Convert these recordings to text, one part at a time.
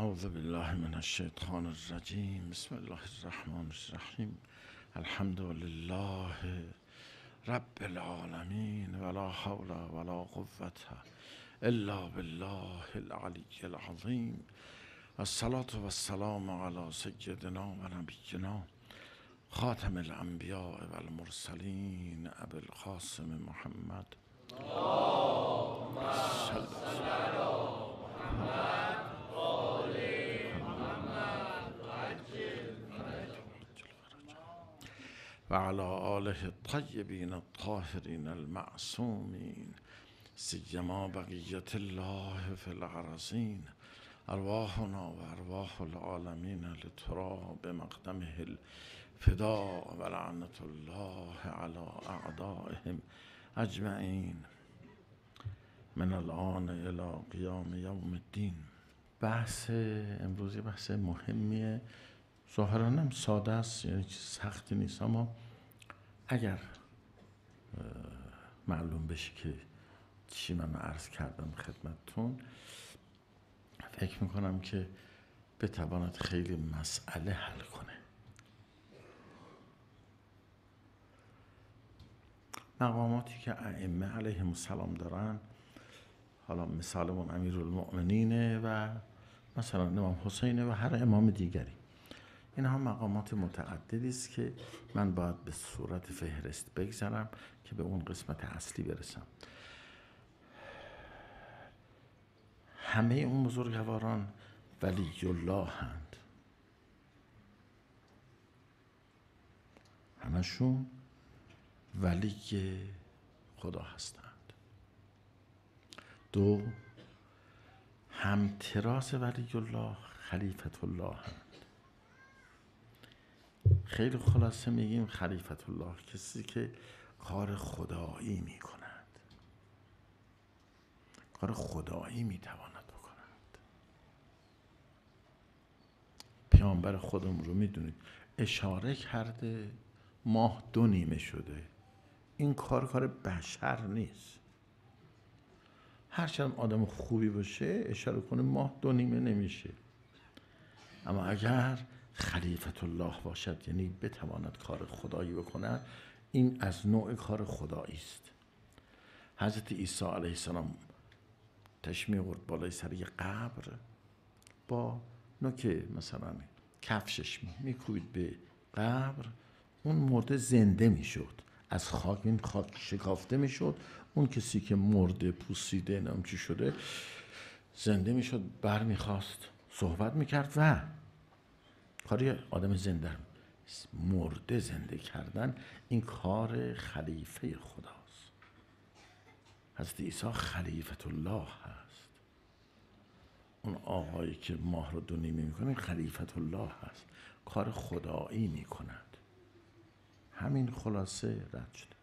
اعوذ بالله من الشیطان الرجیم بسم الله الرحمن الرحیم الحمد لله رب العالمين ولا حول ولا قوه الا بالله العلی العظیم الصلاة والسلام السلام على سيدنا ونبينا خاتم الانبیاء والمرسلین المرسلین القاسم محمد اللهم صل محمد وعلى آله الطيبين الطاهرين المعصومين سيما بقية الله في العرزين أرواحنا وأرواح العالمين لتراب مقدمه الفداء ولعنة الله على أعدائهم أجمعين من الان الى قیام یوم الدین بحث امروزی بحث مهمیه ظاهرانم ساده است یعنی چیز سختی نیست اما اگر معلوم بشه که چی من عرض کردم خدمتتون فکر میکنم که بتواند خیلی مسئله حل کنه مقاماتی که ائمه علیهم السلام دارن حالا مثالمون امیر المؤمنینه و مثلا امام حسینه و هر امام دیگری اینها مقامات متعددی است که من باید به صورت فهرست بگذرم که به اون قسمت اصلی برسم همه اون بزرگواران ولی الله هند همشون ولی خدا هستند دو همتراس ولی الله خلیفت الله هند خیلی خلاصه میگیم خلیفت الله کسی که کار خدایی میکند کار خدایی میتواند بکند پیامبر خودم رو میدونید اشاره کرده ماه دو نیمه شده این کار کار بشر نیست هرچند آدم خوبی باشه اشاره کنه ماه دو نیمه نمیشه اما اگر خلیفت الله باشد یعنی بتواند کار خدایی بکند این از نوع کار خدایی است حضرت عیسی علیه السلام تشمی آورد بالای سر قبر با نوک مثلا کفشش میکوبید به قبر اون مرده زنده میشد از خاک این خاک شکافته میشد اون کسی که مرده پوسیده نمچی شده زنده میشد برمیخواست صحبت میکرد و کاری آدم زنده مرده زنده کردن این کار خلیفه خداست حضرت عیسی خلیفت الله هست اون آقایی که ماه رو دو نیمه میکنه خلیفت الله هست کار خدایی میکند همین خلاصه رد شده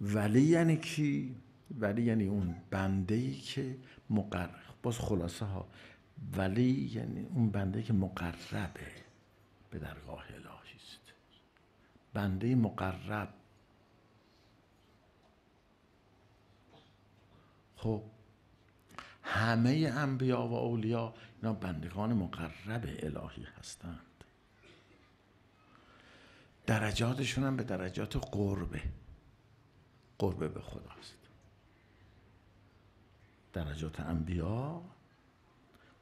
ولی یعنی کی ولی یعنی اون بنده ای که مقرر باز خلاصه ها ولی یعنی اون بنده که مقربه به درگاه الهی است بنده مقرب خب همه انبیا و اولیا اینا بندگان مقرب الهی هستند درجاتشون هم به درجات قربه قربه به خداست درجات انبیا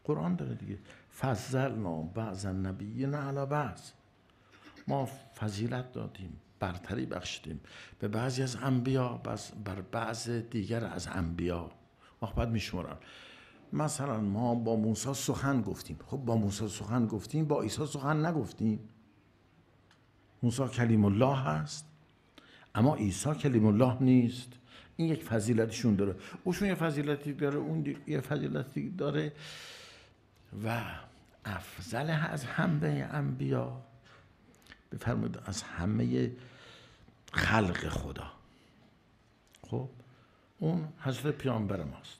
قرآن داره دیگه فضلنا بعض نه علی بعض ما فضیلت دادیم برتری بخشیدیم به بعضی از انبیا بر بعض دیگر از انبیا بعد میشمرن مثلا ما با موسی سخن گفتیم خب با موسی سخن گفتیم با عیسی سخن نگفتیم موسی کلیم الله هست اما عیسی کلیم الله نیست این یک فضیلتشون داره اوشون یه فضیلتی داره اون یه فضیلتی داره و افضل از همه انبیا بفرمایید از همه خلق خدا خب اون حضرت پیامبر ماست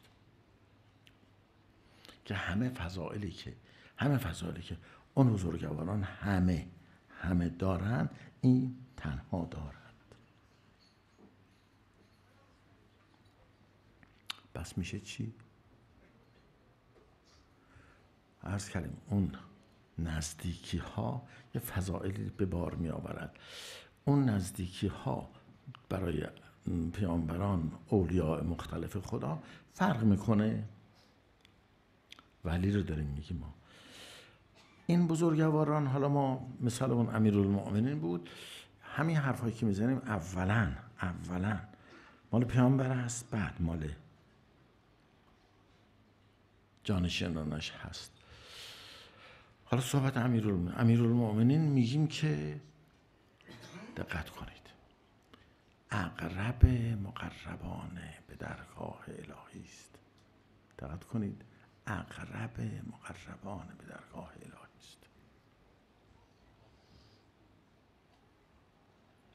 که همه فضائلی که همه فضائلی که اون بزرگواران همه همه دارند این تنها دارند پس میشه چی؟ عرض کردیم اون نزدیکی ها یه فضائلی به بار می آورد اون نزدیکی ها برای پیامبران اولیاء مختلف خدا فرق میکنه ولی رو داریم میگیم ما این بزرگواران حالا ما مثال اون امیرالمؤمنین بود همین هایی که میزنیم اولا اولا مال پیامبر است بعد مال جانشینانش هست حالا صحبت امیرالمومنین میگیم که دقت کنید اقرب مقربان به درگاه الهی است دقت کنید اقرب مقربان به درگاه الهی است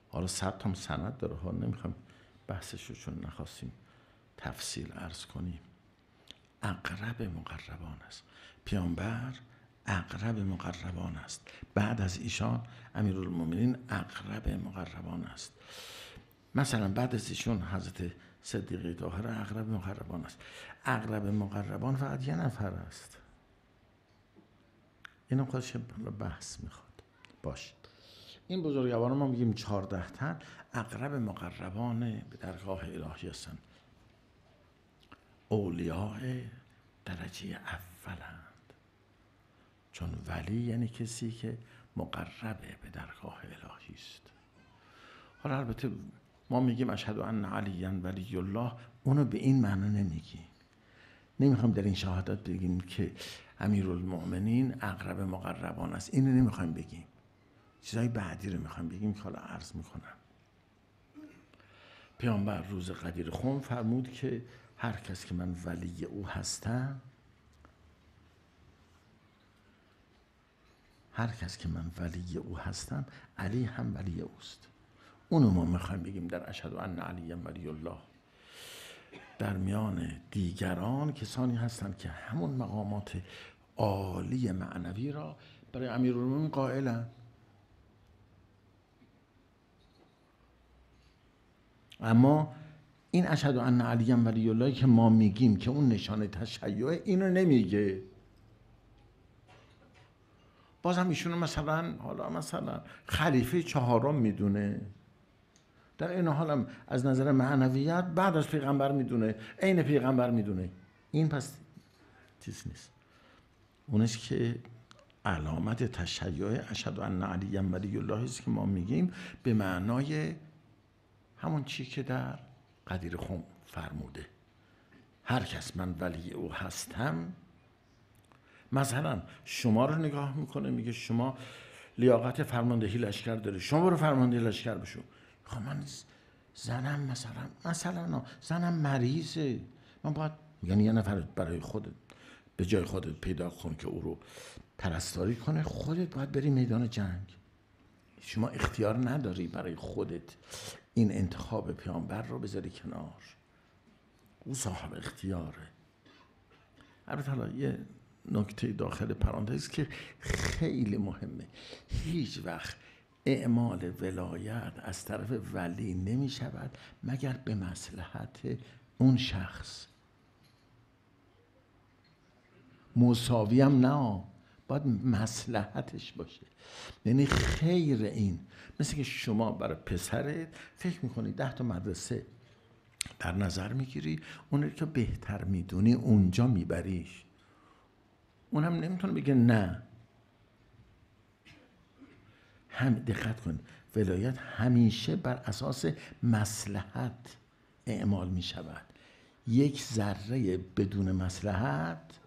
حالا صد هم سند داره ها نمیخوام بحثش رو چون نخواستیم تفصیل عرض کنیم اقرب مقربان است پیامبر اقرب مقربان است بعد از ایشان امیرالمومنین اقرب مقربان است مثلا بعد از ایشون حضرت صدیقه طاهر اقرب مقربان است اقرب مقربان فقط یه نفر است اینم خودش بحث میخواد باش این بزرگوار ما میگیم چارده تن اقرب مقربان به درگاه الهی هستن اولیاء درجه اولن چون ولی یعنی کسی که مقربه به درگاه الهی است حالا البته ما میگیم اشهد ان علی ولی الله اونو به این معنا نمیگیم نمیخوام در این شهادت بگیم که امیرالمؤمنین اقرب مقربان است اینو نمیخوایم بگیم چیزای بعدی رو میخوایم بگیم که حالا عرض میکنم پیامبر روز قدیر خون فرمود که هر کس که من ولی او هستم هر کس که من ولی او هستم علی هم ولی اوست اونو ما میخوایم بگیم در اشهد و ان علی ولی الله در میان دیگران کسانی هستند که همون مقامات عالی معنوی را برای امیرالمومنین قائلند اما این اشهد و ان علی ولی الله که ما میگیم که اون نشانه تشیع اینو نمیگه باز هم ایشون مثلا حالا مثلا خلیفه چهارم میدونه در این حال هم از نظر معنویت بعد از پیغمبر میدونه عین پیغمبر میدونه این پس چیز نیست اونش که علامت تشیع اشهد ان علی ولی الله است که ما میگیم به معنای همون چی که در قدیر خم فرموده هر کس من ولی او هستم مثلا شما رو نگاه میکنه میگه شما لیاقت فرماندهی لشکر داره شما رو فرماندهی لشکر بشو خب من زنم مثلا مثلا زنم مریضه من باید یعنی یه نفر برای خودت به جای خودت پیدا کن که او رو پرستاری کنه خودت باید بری میدان جنگ شما اختیار نداری برای خودت این انتخاب پیامبر رو بذاری کنار او صاحب اختیاره البته حالا یه نکته داخل پرانتز که خیلی مهمه هیچ وقت اعمال ولایت از طرف ولی نمی شود مگر به مسلحت اون شخص مساوی هم نه باید مسلحتش باشه یعنی خیر این مثل که شما برای پسرت فکر میکنی ده تا مدرسه در نظر میگیری اون که بهتر میدونی اونجا میبریش هم نمیتونه بگه نه هم دقت کن، ولایت همیشه بر اساس مسلحت اعمال می شود یک ذره بدون مسلحت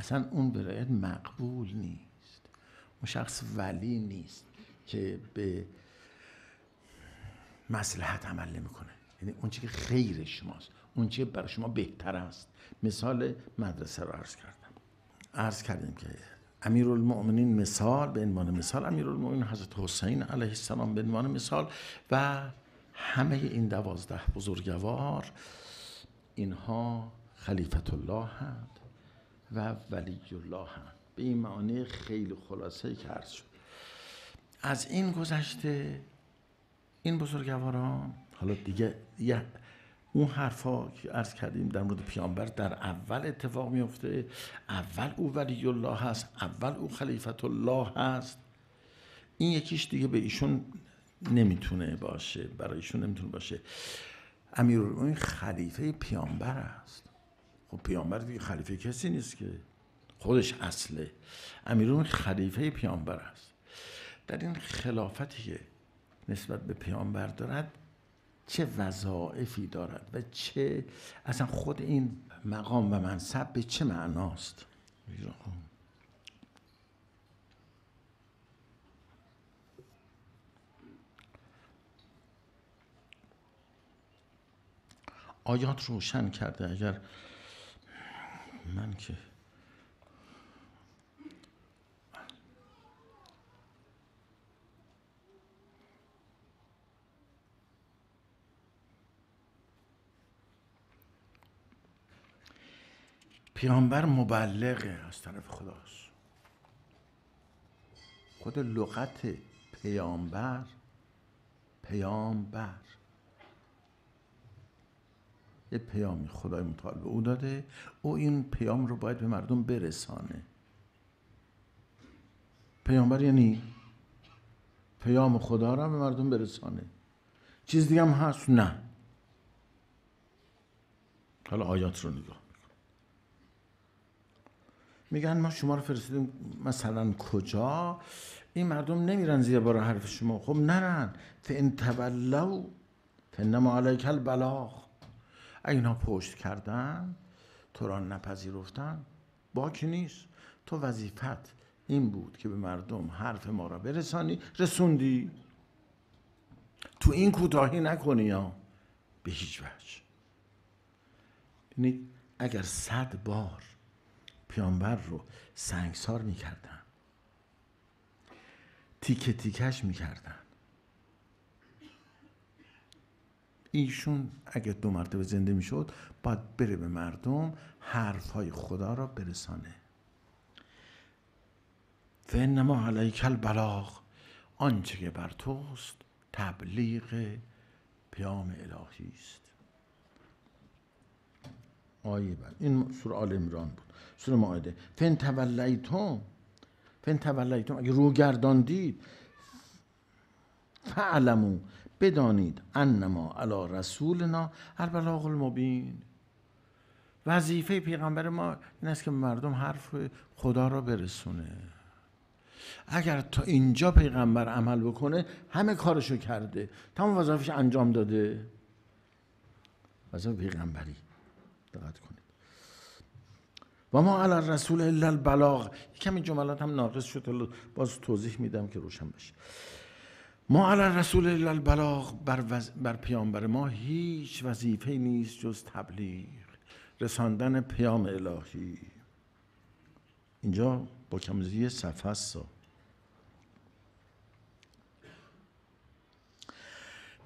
اصلا اون ولایت مقبول نیست اون شخص ولی نیست که به مسلحت عمل نمیکنه یعنی اون که خیر شماست اون چیه برای شما بهتر است مثال مدرسه رو عرض کردم عرض کردیم که امیرالمؤمنین مثال به عنوان مثال المؤمنین حضرت حسین علیه السلام به عنوان مثال و همه این دوازده بزرگوار اینها خلیفت الله هست و ولی الله هم به این معانی خیلی خلاصه که عرض شد از این گذشته این بزرگواران حالا دیگه یه اون حرفا که عرض کردیم در مورد پیامبر در اول اتفاق میفته اول او ولی الله هست اول او خلیفت الله هست این یکیش دیگه به ایشون نمیتونه باشه برای ایشون نمیتونه باشه امیر این خلیفه پیامبر است خب پیامبر دیگه خلیفه کسی نیست که خودش اصله امیرون خلیفه پیامبر است در این خلافتی که نسبت به پیامبر دارد چه وظایفی دارد و چه اصلا خود این مقام و منصب به چه معناست آیات روشن کرده اگر من که پیامبر مبلغه از طرف خداست خود لغت پیامبر پیامبر یه پیامی خدای متعال به او داده او این پیام رو باید به مردم برسانه پیامبر یعنی پیام خدا رو به مردم برسانه چیز دیگه هم هست نه حالا آیات رو نگاه میگن ما شما رو فرستیدیم مثلا کجا این مردم نمیرن زیر بار حرف شما خب نرن فان تولوا فانما علیک البلاغ اینا پشت کردن تو را نپذیرفتن باکی نیست تو وظیفت این بود که به مردم حرف ما را برسانی رسوندی تو این کوتاهی نکنی یا به هیچ وجه یعنی اگر صد بار پیامبر رو سنگسار میکردن تیکه تیکش میکردن ایشون اگه دو مرتبه زنده میشد باید بره به مردم حرفهای خدا را برسانه انما علیک البلاغ آنچه که بر توست تبلیغ پیام الهی است آیه بعد این سوره آل عمران بود سوره مائده فن تولیتم فن تولیتم اگه رو گرداندید فعلمو بدانید انما علی رسولنا البلاغ المبین وظیفه پیغمبر ما این است که مردم حرف خدا را برسونه اگر تا اینجا پیغمبر عمل بکنه همه کارشو کرده تمام وظایفش انجام داده وظیفه پیغمبری دقت کنید و ما علی رسول الا البلاغ کمی جملات هم ناقص شد باز توضیح میدم که روشن بشه ما علی رسول الا البلاغ بر, وز... بر پیامبر ما هیچ وظیفه نیست جز تبلیغ رساندن پیام الهی اینجا با کمزی صفحه است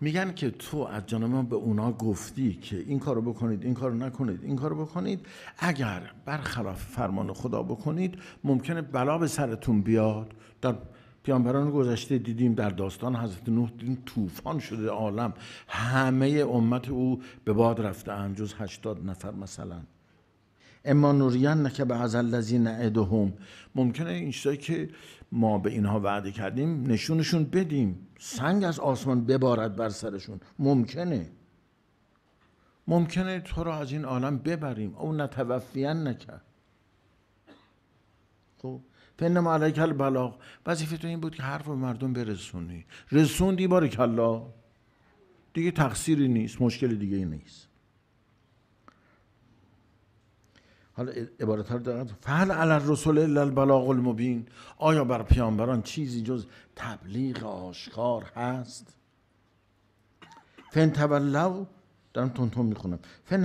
میگن که تو از جانب به اونا گفتی که این کارو بکنید این کارو نکنید این کارو بکنید اگر برخلاف فرمان خدا بکنید ممکنه بلا به سرتون بیاد در پیامبران گذشته دیدیم در داستان حضرت نوح دیدیم طوفان شده عالم همه امت او به باد رفته جز هشتاد نفر مثلا اما نوریان که به از نعده هم ممکنه این چیزایی که ما به اینها وعده کردیم نشونشون بدیم سنگ از آسمان ببارد بر سرشون ممکنه ممکنه تو را از این عالم ببریم او نتوفیان نکرد خب فن علیک البلاغ وظیفه تو این بود که حرف به مردم برسونی رسوندی بارک الله دیگه تقصیری نیست مشکل دیگه نیست حالا عبارت ها دارد فهل علی رسول الا البلاغ المبین آیا بر پیامبران چیزی جز تبلیغ آشکار هست فن تولو دارم تون میخونم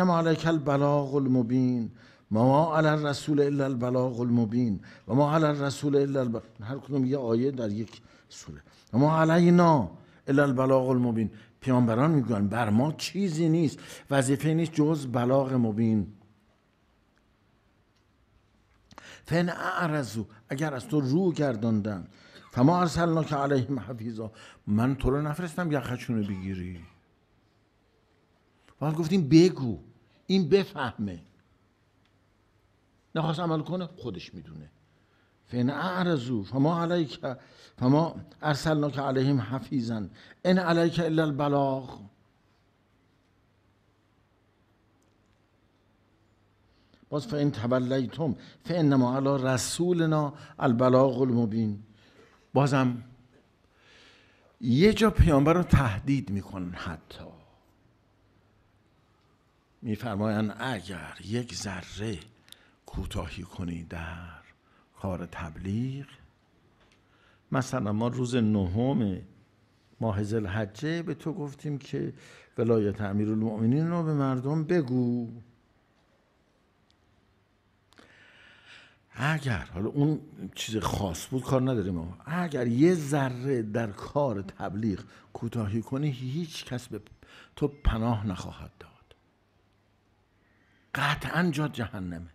ما علیک البلاغ المبین ما علی الرسول الا البلاغ المبین و ما علی الرسول الا هر کدوم یه آیه در یک سوره و ما علینا الا البلاغ المبین پیامبران میگن بر ما چیزی نیست وظیفه نیست جز بلاغ مبین فن اعرزو اگر از تو رو گرداندن فما ارسلنا که علیهم حفیظا من تو رو نفرستم یخشونو بگیری باید گفتیم بگو این بفهمه نخواست عمل کنه خودش میدونه فن اعرزو فما علیک فما ارسلنا که علیهم حفیظا ان علیک الا البلاغ باز فان تولیتم فانما علی رسولنا البلاغ المبین بازم یه جا پیامبر رو تهدید میکنن حتی میفرمایند اگر یک ذره کوتاهی کنی در کار تبلیغ مثلا ما روز نهم ماه ذلحجه به تو گفتیم که ولایت المؤمنین رو به مردم بگو اگر حالا اون چیز خاص بود کار نداریم ما اگر یه ذره در کار تبلیغ کوتاهی کنی هیچ کس به تو پناه نخواهد داد قطعا جا جهنمه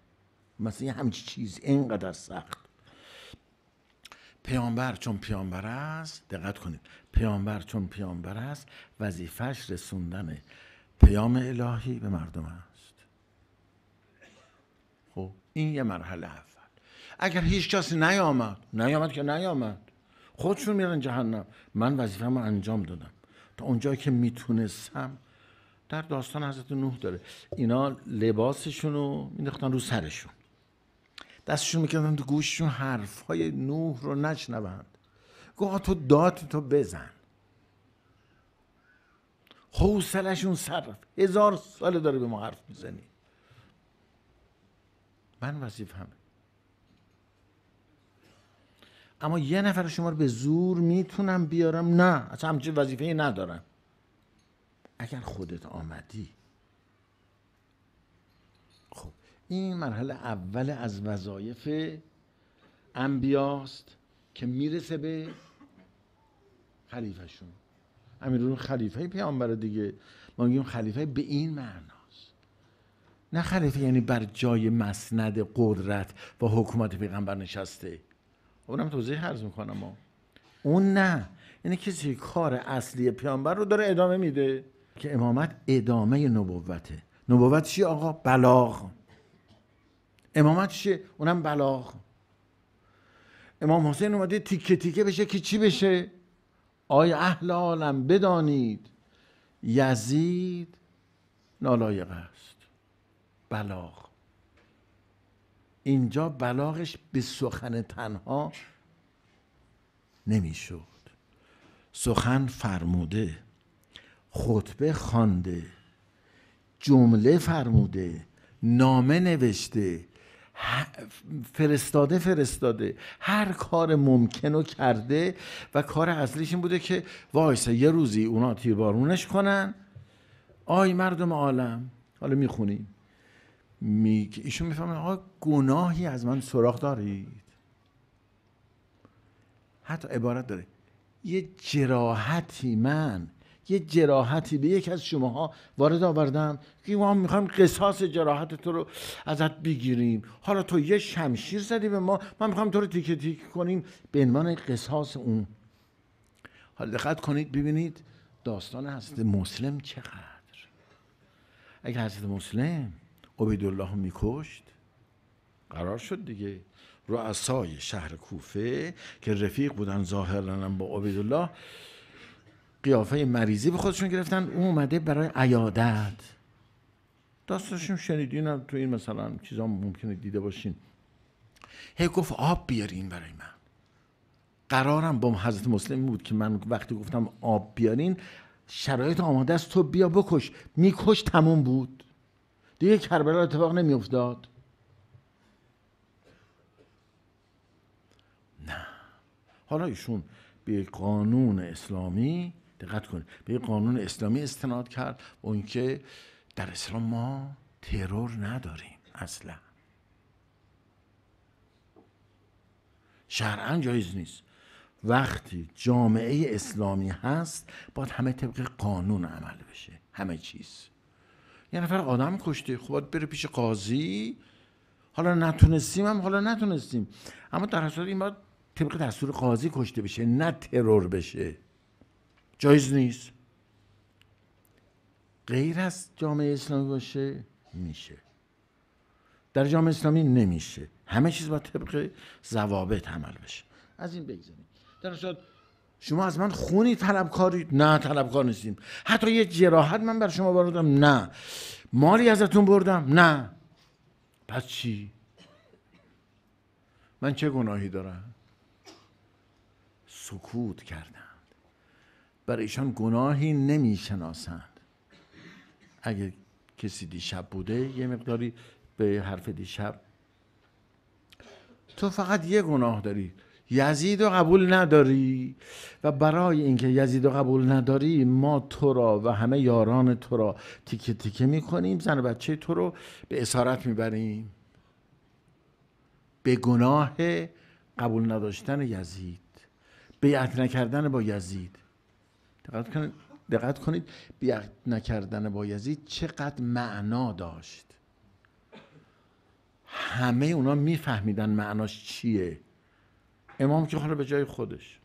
مثل یه همچی چیز اینقدر سخت پیامبر چون پیامبر است دقت کنید پیامبر چون پیامبر است وظیفش رسوندن پیام الهی به مردم است خب این یه مرحله هست اگر هیچ کسی نیامد نیامد که نیامد خودشون میرن جهنم من وظیفه‌مو انجام دادم تا اونجایی که میتونستم در داستان حضرت نوح داره اینا لباسشون رو مینداختن رو سرشون دستشون میکردن تو گوششون حرفهای نوح رو نشنوند گوه تو داد تو بزن حوصلشون سر هزار ساله داره به ما حرف میزنی من وظیفه‌ام. اما یه نفر شما رو به زور میتونم بیارم نه اصلا همچین وظیفه ای ندارم اگر خودت آمدی خب این مرحله اول از وظایف انبیاست که میرسه به خلیفهشون امیرون خلیفه پیامبر دیگه ما میگیم خلیفه به این معناست نه خلیفه یعنی بر جای مسند قدرت و حکومت پیغمبر نشسته اونم توضیح عرض میکنم ما اون نه یعنی کسی کار اصلی پیامبر رو داره ادامه میده که امامت ادامه نبوته نبوت چی آقا بلاغ امامت چیه اونم بلاغ امام حسین اومده تیکه تیکه بشه که چی بشه آیا اهل عالم بدانید یزید نالایق است بلاغ اینجا بلاغش به سخن تنها نمیشد سخن فرموده خطبه خوانده جمله فرموده نامه نوشته فرستاده فرستاده هر کار ممکن رو کرده و کار اصلیش این بوده که وایسا یه روزی اونا تیربارونش کنن آی مردم عالم حالا میخونیم می... ایشون میفهمن آقا گناهی از من سراغ دارید حتی عبارت داره یه جراحتی من یه جراحتی به یکی از شماها وارد آوردم که ما میخوایم قصاص جراحت تو رو ازت بگیریم حالا تو یه شمشیر زدی به ما من میخوام تو رو تیکه تیکه کنیم به عنوان قصاص اون حالا دقت کنید ببینید داستان حضرت مسلم چقدر اگر حضرت مسلم عبیدالله میکشت قرار شد دیگه رؤسای شهر کوفه که رفیق بودن ظاهرا با عبیدالله قیافه مریضی به خودشون گرفتن اون اومده برای عیادت داستشون شنیدین تو این مثلا چیزا ممکنه دیده باشین هی گفت آب بیارین برای من قرارم با حضرت مسلم بود که من وقتی گفتم آب بیارین شرایط آماده است تو بیا بکش میکش تموم بود دیگه کربلا اتفاق افتاد نه حالا ایشون به قانون اسلامی دقت کنید به قانون اسلامی استناد کرد اون که در اسلام ما ترور نداریم اصلا شرعا جایز نیست وقتی جامعه اسلامی هست باید همه طبق قانون عمل بشه همه چیز یه نفر آدم کشته خب باید بره پیش قاضی حالا نتونستیم هم حالا نتونستیم اما در حساب این باید طبق دستور قاضی کشته بشه نه ترور بشه جایز نیست غیر از جامعه اسلامی باشه میشه در جامعه اسلامی نمیشه همه چیز با طبق ضوابط عمل بشه از این بگذاریم در شما از من خونی طلبکاری نه طلبکار نیستیم حتی یه جراحت من بر شما بردم نه مالی ازتون بردم نه پس چی من چه گناهی دارم سکوت کردند برای ایشان گناهی نمیشناسند اگه کسی دیشب بوده یه مقداری به حرف دیشب تو فقط یه گناه داری یزید رو قبول نداری و برای اینکه یزید رو قبول نداری ما تو را و همه یاران تو را تیکه تیکه میکنیم زن و بچه تو رو به اسارت میبریم به گناه قبول نداشتن یزید بیعت نکردن با یزید دقت کنید دقت کنید بیعت نکردن با یزید چقدر معنا داشت همه اونا میفهمیدن معناش چیه امام که حالا به جای خودش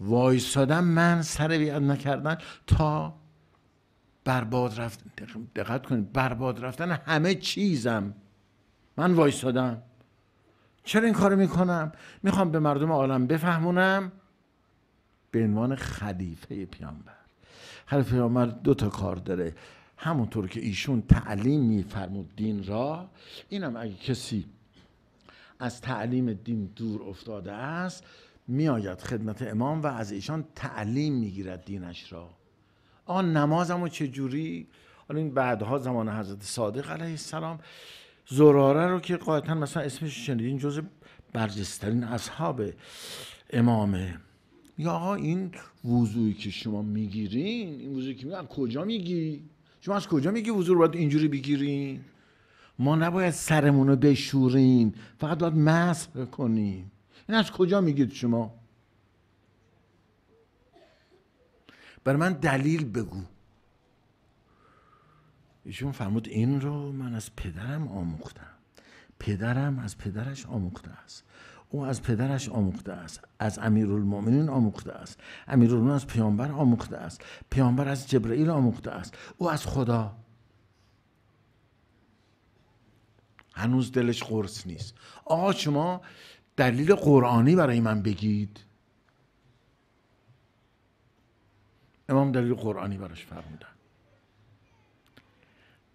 وایستادم من سر بیاد نکردن تا برباد رفتن دقت کنید برباد رفتن همه چیزم من وایستادم چرا این کارو میکنم میخوام به مردم عالم بفهمونم به عنوان خلیفه پیامبر خلیفه پیامبر دو تا کار داره همونطور که ایشون تعلیم میفرمود دین را اینم اگه کسی از تعلیم دین دور افتاده است میآید خدمت امام و از ایشان تعلیم میگیرد دینش را آن نمازم و چجوری حالا این بعدها زمان حضرت صادق علیه السلام زراره رو که قاعدتا مثلا اسمش این جز برجسترین اصحاب امامه یا آقا این وضوعی که شما میگیرین این وضوعی که می کجا میگی؟ شما از کجا میگی وضوع رو باید اینجوری بگیرین؟ ما نباید سرمون رو بشوریم فقط باید مسخ کنیم این از کجا میگید شما بر من دلیل بگو ایشون فرمود این رو من از پدرم آموختم پدرم از پدرش آموخته است او از پدرش آموخته است از امیرالمؤمنین آموخته است امیرالمؤمنین از پیامبر آموخته است پیامبر از جبرئیل آموخته است او از خدا هنوز دلش قرص نیست آقا شما دلیل قرآنی برای من بگید امام دلیل قرآنی براش فرمودن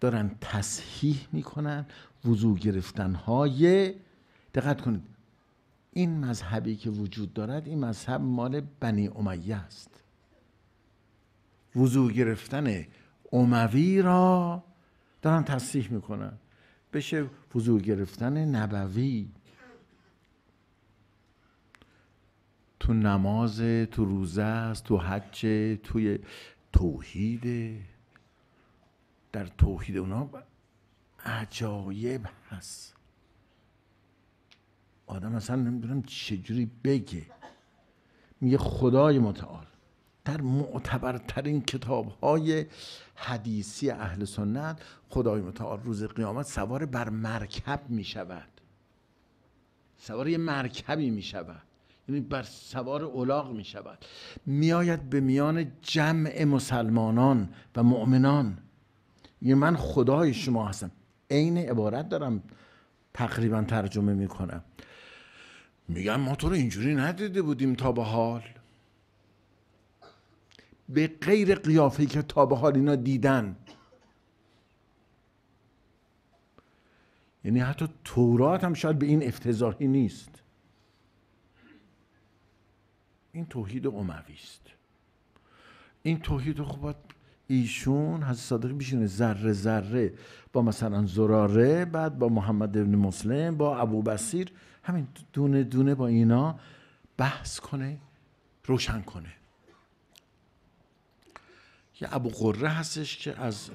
دارن تصحیح میکنن وضوع گرفتن های دقت کنید این مذهبی که وجود دارد این مذهب مال بنی امیه است وضوع گرفتن اموی را دارن تصحیح میکنن بشه حضور گرفتن نبوی تو نماز تو روزه است تو حج توی توحید در توحید اونا عجایب هست آدم اصلا نمیدونم چجوری بگه میگه خدای متعال در معتبرترین کتاب های حدیثی اهل سنت خدای متعال روز قیامت سوار بر مرکب می شود سوار یه مرکبی می شود یعنی بر سوار اولاغ می شود میآید به میان جمع مسلمانان و مؤمنان یعنی من خدای شما هستم عین عبارت دارم تقریبا ترجمه می کنم میگم ما تو رو اینجوری ندیده بودیم تا به حال به غیر قیافه که تا به حال اینا دیدن یعنی حتی تورات هم شاید به این افتضاحی نیست این توحید اموی است این توحید رو خب ایشون حضرت صادق میشینه ذره ذره با مثلا زراره بعد با محمد ابن مسلم با ابو بصیر همین دونه دونه با اینا بحث کنه روشن کنه یه ابو قره هستش که از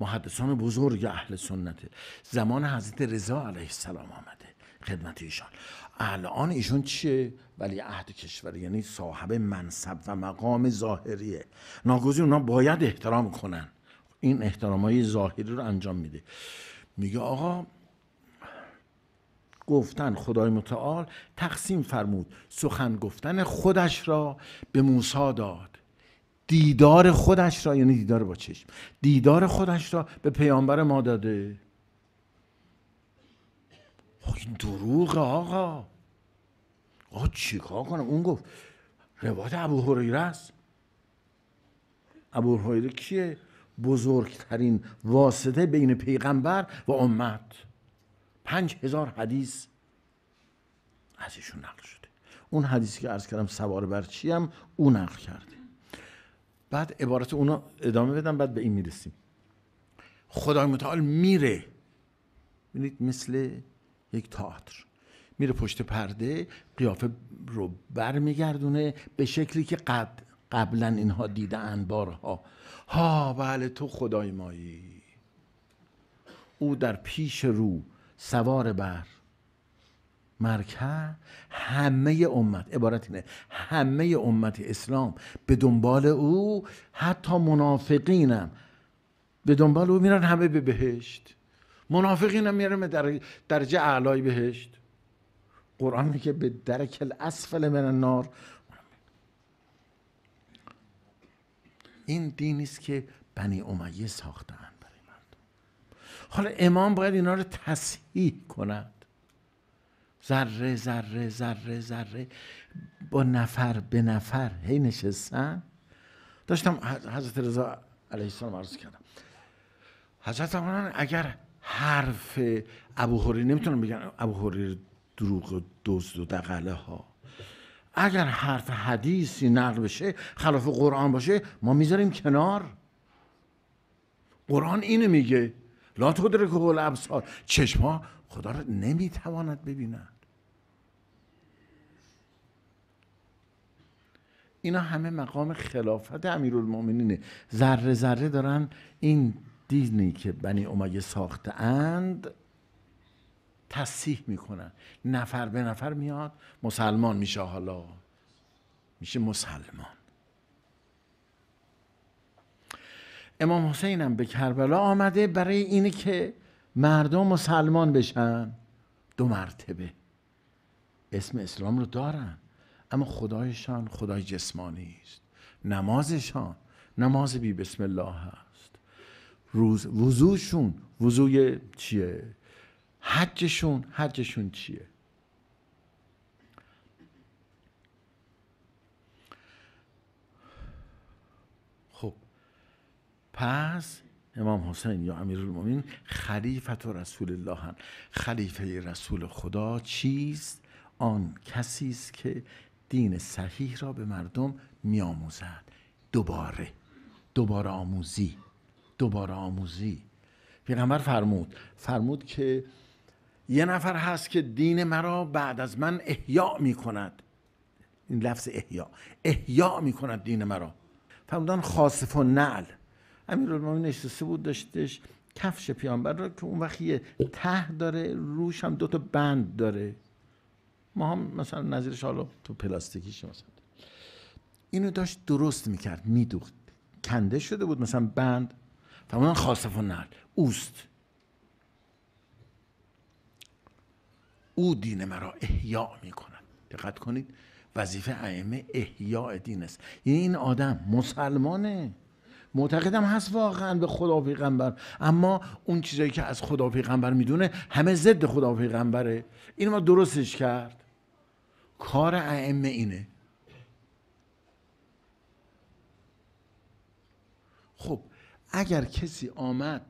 محدثان بزرگ اهل سنته زمان حضرت رضا علیه السلام آمده خدمت ایشان الان ایشون چیه ولی عهد کشور یعنی صاحب منصب و مقام ظاهریه ناگزیر اونا باید احترام کنن این احترام های ظاهری رو انجام میده میگه آقا گفتن خدای متعال تقسیم فرمود سخن گفتن خودش را به موسی داد دیدار خودش را یعنی دیدار با چشم دیدار خودش را به پیامبر ما داده این دروغ آقا آقا چیکار کنم اون گفت روایت ابو هریره است ابو هریره کیه بزرگترین واسطه بین پیغمبر و امت پنج هزار حدیث از ایشون نقل شده اون حدیثی که عرض کردم سوار بر چیم اون نقل کرده بعد عبارت رو ادامه بدم بعد به این میرسیم خدای متعال میره بینید مثل یک تئاتر میره پشت پرده قیافه رو بر میگردونه به شکلی که قبل قبلا اینها دیدن بارها ها بله تو خدای مایی او در پیش رو سوار بر مرکه همه امت عبارت اینه همه امت اسلام به دنبال او حتی منافقینم به دنبال او میرن همه به بهشت منافقینم میرن در درجه اعلای بهشت قرآن میگه به درک الاسفل من النار این دینی است که بنی امیه ساختن برای مردم حالا امام باید اینا رو تصحیح کنه ذره ذره ذره ذره با نفر به نفر هی نشستن داشتم حضرت رضا علیه السلام عرض کردم حضرت اگر حرف ابو هری نمیتونم بگن ابو هری دروغ و دزد و دقله ها اگر حرف حدیثی نقل بشه خلاف قرآن باشه ما میذاریم کنار قرآن اینو میگه لا تدرک الابصار چشما خدا را نمیتواند ببیند اینا همه مقام خلافت المومنینه ذره ذره دارن این دینی که بنی امیه ساخته اند تصیح میکنن نفر به نفر میاد مسلمان میشه حالا میشه مسلمان امام حسین هم به کربلا آمده برای اینه که مردم مسلمان بشن دو مرتبه اسم اسلام رو دارن اما خدایشان خدای جسمانی است نمازشان نماز بی بسم الله هست روز وضوشون وضوع چیه حجشون حجشون چیه خب پس امام حسین یا المومین خلیفت و رسول الله هن. خلیفه رسول خدا چیست آن کسی است که دین صحیح را به مردم می آموزد دوباره دوباره آموزی دوباره آموزی پیغمبر فرمود فرمود که یه نفر هست که دین مرا بعد از من احیا می کند این لفظ احیا احیا می کند دین مرا فرمودن خاصف و نعل امیرالمومنین نشسته بود داشتش کفش پیانبر را که اون وقت یه ته داره روش هم دو تا بند داره ما هم مثلا نظیرش حالا تو پلاستیکیش مثلا اینو داشت درست میکرد میدوخت کنده شده بود مثلا بند فرمودن خاصف و نرد اوست او دین مرا احیا کند دقت کنید وظیفه ائمه احیاء دین است یعنی این آدم مسلمانه معتقدم هست واقعا به خدا پیغمبر اما اون چیزایی که از خدا پیغمبر میدونه همه ضد خدا پیغمبره این ما درستش کرد کار ائمه اینه خب اگر کسی آمد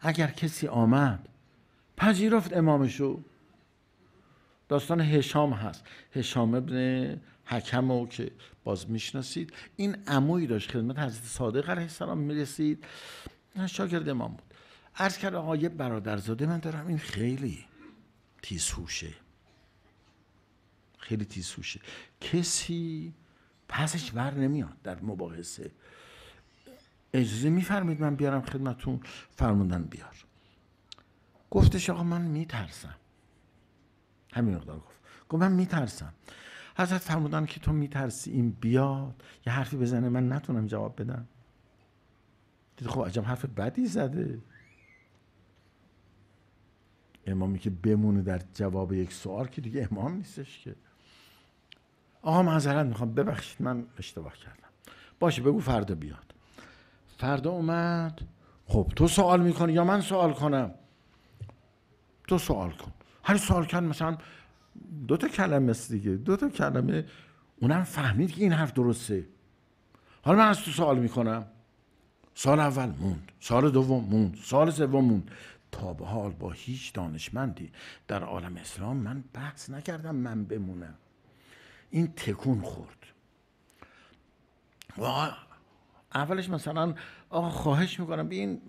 اگر کسی آمد پذیرفت امامشو داستان هشام هست هشام ابن حکم او که باز میشناسید این عموی داشت خدمت حضرت صادق علیه السلام میرسید شاگرد امام بود عرض کرد آقا یه برادرزاده من دارم این خیلی تیزهوشه خیلی تیزهوشه کسی پسش بر نمیاد در مباحثه اجازه میفرمید من بیارم خدمتون فرمودن بیار گفتش آقا من میترسم همین مقدار گفت گفت من میترسم حضرت فرمودن که تو میترسی این بیاد یه حرفی بزنه من نتونم جواب بدم دید خب عجب حرف بدی زده امامی که بمونه در جواب یک سوال که دیگه امام نیستش که آقا معذرت میخوام ببخشید من اشتباه کردم باشه بگو فردا بیاد فردا اومد خب تو سوال میکنی یا من سوال کنم تو سوال کن هر سال کرد مثلا دو تا کلمه است دیگه دو تا کلمه اونم فهمید که این حرف درسته حالا من از تو سوال میکنم سال اول موند سال دوم موند سال سوم موند تا به حال با هیچ دانشمندی در عالم اسلام من بحث نکردم من بمونم این تکون خورد و اولش مثلا آقا خواهش میکنم به این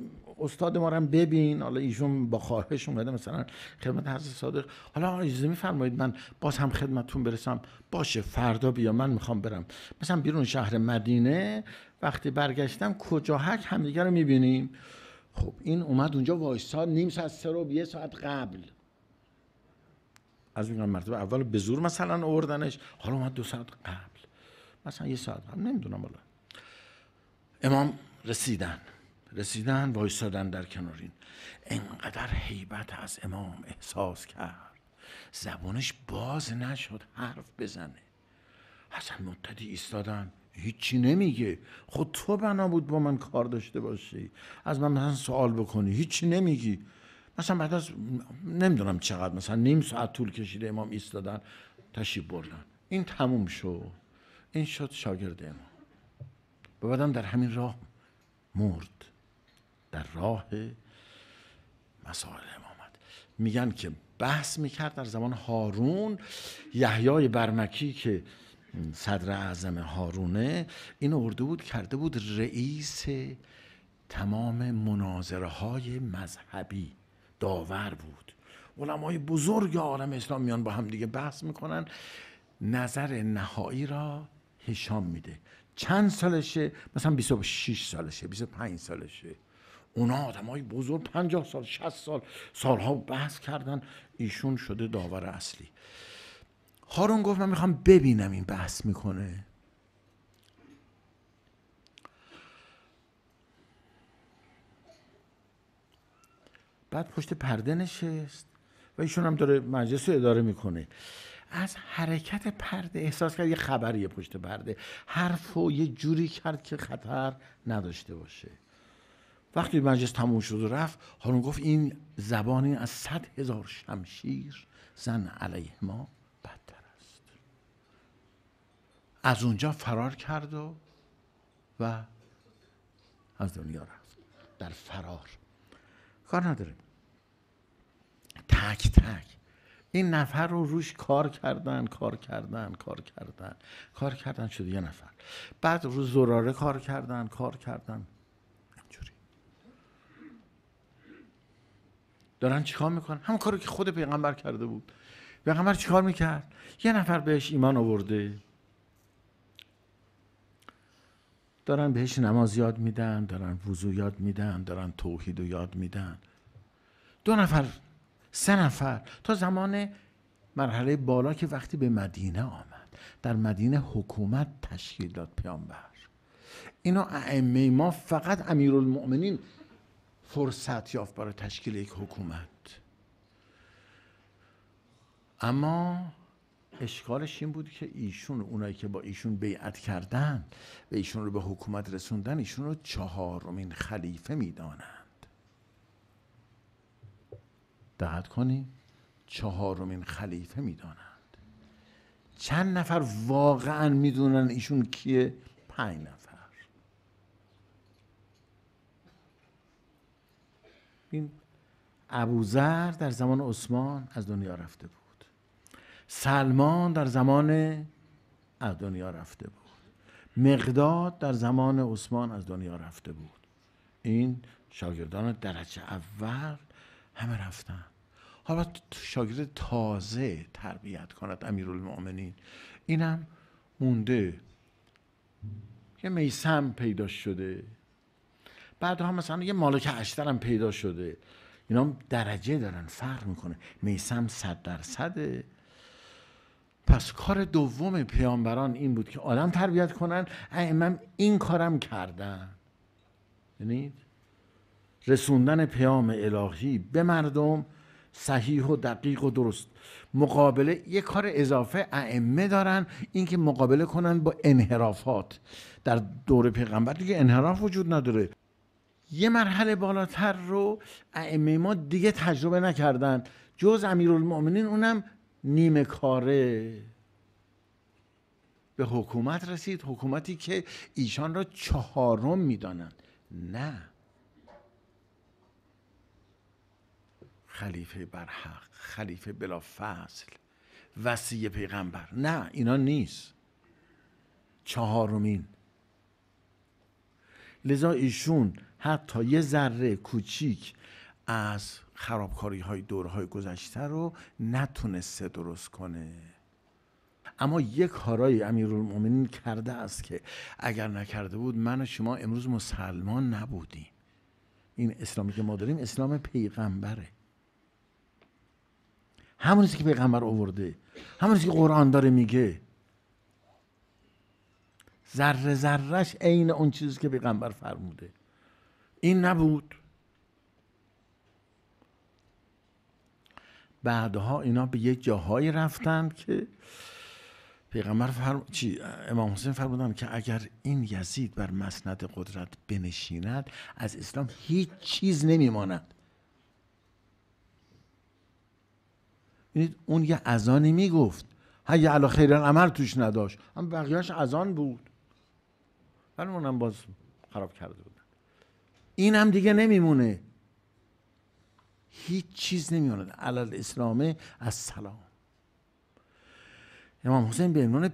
استاد ما ببین حالا ایشون با خواهش اومده مثلا خدمت حضرت صادق حالا اجازه میفرمایید من باز هم خدمتتون برسم باشه فردا بیا من میخوام برم مثلا بیرون شهر مدینه وقتی برگشتم کجا هک همدیگه رو میبینیم خب این اومد اونجا وایستاد نیم ساعت سه و یه ساعت قبل از میگم مرتبه اول به زور مثلا آوردنش حالا اومد دو ساعت قبل مثلا یه ساعت قبل نمیدونم حالا امام رسیدن رسیدن وایستادن در کنارین انقدر حیبت از امام احساس کرد زبانش باز نشد حرف بزنه حسن مدتی ایستادن هیچی نمیگه خود تو بنا بود با من کار داشته باشی از من مثلا سوال بکنی هیچی نمیگی مثلا بعد از نمیدونم چقدر مثلا نیم ساعت طول کشیده امام ایستادن تشیب بردن این تموم شد این شد شاگرد امام و بعدم در همین راه مرد در راه مسائل امامت میگن که بحث میکرد در زمان هارون یحیای برمکی که صدر اعظم هارونه این ارده بود کرده بود رئیس تمام مناظره های مذهبی داور بود علمای بزرگ عالم اسلام میان با هم دیگه بحث میکنن نظر نهایی را هشام میده چند سالشه مثلا 26 سالشه 25 سالشه اونا آدم های بزرگ پنجاه سال شست سال سالها بحث کردن ایشون شده داور اصلی هارون گفت من میخوام ببینم این بحث میکنه بعد پشت پرده نشست و ایشون هم داره مجلس رو اداره میکنه از حرکت پرده احساس کرد یه خبریه پشت پرده حرف و یه جوری کرد که خطر نداشته باشه وقتی مجلس تموم شد و رفت هارون گفت این زبانی از صد هزار شمشیر زن علیه ما بدتر است از اونجا فرار کرد و و از دنیا رفت در فرار کار نداره تک تک این نفر رو روش کار کردن کار کردن کار کردن کار کردن شد یه نفر بعد رو زراره کار کردن کار کردن دارن چیکار میکنن همون کاری که خود پیغمبر کرده بود پیغمبر چیکار میکرد یه نفر بهش ایمان آورده دارن بهش نماز یاد میدن دارن وضو یاد میدن دارن توحید و یاد میدن دو نفر سه نفر تا زمان مرحله بالا که وقتی به مدینه آمد در مدینه حکومت تشکیل داد پیامبر اینو ائمه ما فقط امیرالمؤمنین فرصت یافت برای تشکیل یک حکومت اما اشکالش این بود که ایشون اونایی که با ایشون بیعت کردن و ایشون رو به حکومت رسوندن ایشون رو چهارمین خلیفه میدانند دقت کنی چهارمین خلیفه میدانند چند نفر واقعا میدونن ایشون کیه پنج نفر این ابوذر در زمان عثمان از دنیا رفته بود سلمان در زمان از دنیا رفته بود مقداد در زمان عثمان از دنیا رفته بود این شاگردان درجه اول همه رفتن حالا شاگرد تازه تربیت کند امیرالمؤمنین اینم مونده یه میسم پیدا شده بعد هم مثلا یه مالک اشتر هم پیدا شده اینا هم درجه دارن فرق میکنه میسم صد درصده پس کار دوم پیامبران این بود که آدم تربیت کنن ائمم این کارم کردن ببینید رسوندن پیام الهی به مردم صحیح و دقیق و درست مقابله یه کار اضافه ائمه دارن اینکه مقابله کنن با انحرافات در دور پیغمبر دیگه انحراف وجود نداره یه مرحله بالاتر رو ائمه ما دیگه تجربه نکردن جز امیرالمؤمنین اونم نیمه کاره به حکومت رسید حکومتی که ایشان را چهارم میدانند نه خلیفه برحق خلیفه بلا فصل وسیع پیغمبر نه اینا نیست چهارمین لذا ایشون حتی یه ذره کوچیک از خرابکاری های دورهای گذشته رو نتونسته درست کنه اما یک کارایی امیرالمومنین کرده است که اگر نکرده بود من و شما امروز مسلمان نبودیم این اسلامی که ما داریم اسلام پیغمبره همونیست که پیغمبر آورده همونیست که قرآن داره میگه ذره ذرهش عین اون چیزی که پیغمبر فرموده این نبود بعدها اینا به یک جاهایی رفتن که پیغمبر فرم... چی... امام حسین فرمودن که اگر این یزید بر مسند قدرت بنشیند از اسلام هیچ چیز نمیماند ببینید اون یه اذانی میگفت هگه علا خیر عمل توش نداشت هم بقیهش اذان بود ولی اونم باز خراب کرده بودن این هم دیگه نمیمونه هیچ چیز نمیمونه علال اسلامه از سلام امام حسین به عنوان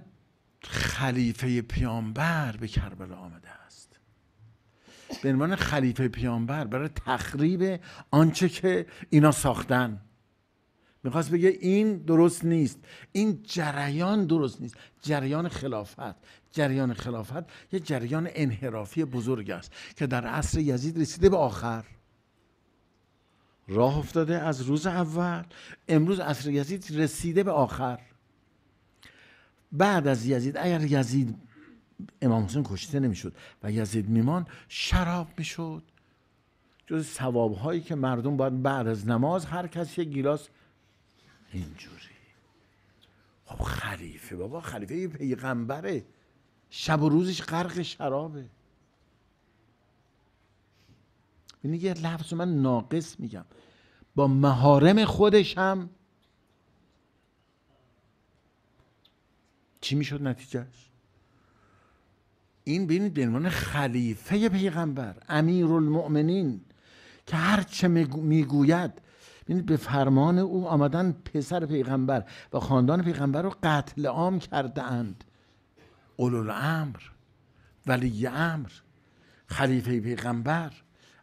خلیفه پیامبر به کربلا آمده است به عنوان خلیفه پیامبر برای تخریب آنچه که اینا ساختن میخواست بگه این درست نیست این جریان درست نیست جریان خلافت جریان خلافت یه جریان انحرافی بزرگ است که در عصر یزید رسیده به آخر راه افتاده از روز اول امروز عصر یزید رسیده به آخر بعد از یزید اگر یزید امام حسین کشته نمیشد و یزید میمان شراب میشد جز سوابهایی هایی که مردم باید بعد از نماز هر کس یه گیلاس اینجوری خب خلیفه بابا خلیفه یه پیغمبره شب و روزش غرق شرابه این یه لفظ من ناقص میگم با مهارم خودش هم چی میشد نتیجهش این ببینید به عنوان خلیفه پیغمبر امیر المؤمنین که هر چه میگوید یعنی به فرمان او آمدن پسر پیغمبر و خاندان پیغمبر رو قتل عام کرده اند امر ولی امر خلیفه پیغمبر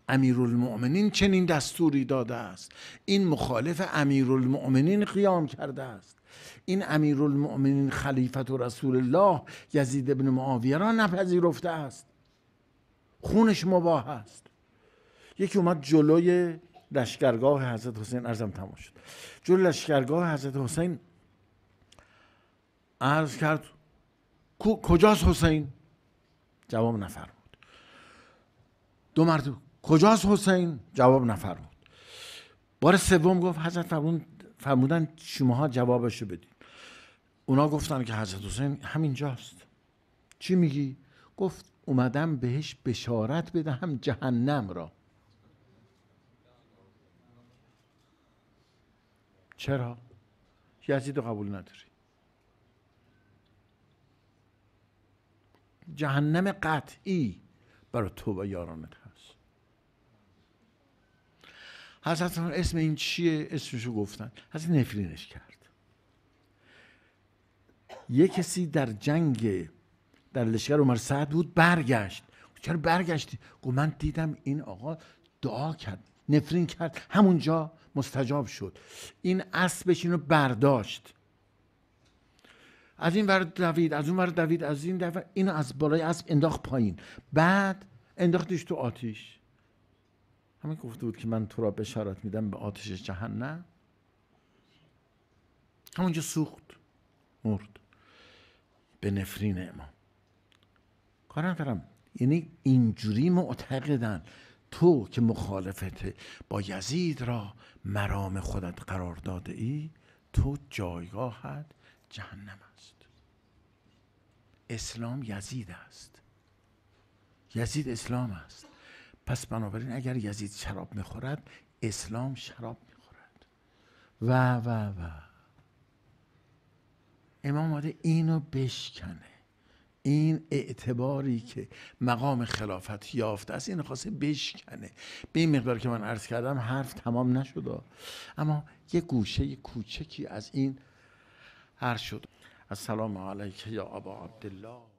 المؤمنین چنین دستوری داده است این مخالف المؤمنین قیام کرده است این امیرالمؤمنین خلیفت و رسول الله یزید ابن معاویه را نپذیرفته است خونش مباه است یکی اومد جلوی لشکرگاه حضرت حسین ارزم تمام شد جلو لشکرگاه حضرت حسین عرض کرد کجاست حسین جواب نفر بود دو مرد کجاست حسین جواب نفر بود بار سوم گفت حضرت فرمودن شماها جوابشو بدید اونا گفتن که حضرت حسین همینجاست چی میگی گفت اومدم بهش بشارت بدهم جهنم را چرا؟ یزید رو قبول نداری جهنم قطعی برای تو و یارانت هست حضرت اسم این چیه؟ اسمشو گفتن حضرت نفرینش کرد یه کسی در جنگ در لشکر عمر سعد بود برگشت چرا برگشتی؟ گفت من دیدم این آقا دعا کرد نفرین کرد همونجا مستجاب شد این اسبش اینو برداشت از این ور دوید از اون ور دوید از این دفعه اینو از بالای اسب انداخت پایین بعد انداختش تو آتیش همین گفته بود که من تو را بشارت میدم به آتش جهنم همونجا سوخت مرد به نفرین امام کار ندارم یعنی اینجوری معتقدن تو که مخالفت با یزید را مرام خودت قرار داده ای تو جایگاهت جهنم است اسلام یزید است یزید اسلام است پس بنابراین اگر یزید شراب میخورد اسلام شراب میخورد و و و امام آده اینو بشکنه این اعتباری که مقام خلافت یافته است این خواسته بشکنه به این مقدار که من عرض کردم حرف تمام نشد اما یه گوشه کوچکی از این عرض شد السلام علیکم یا ابا عبدالله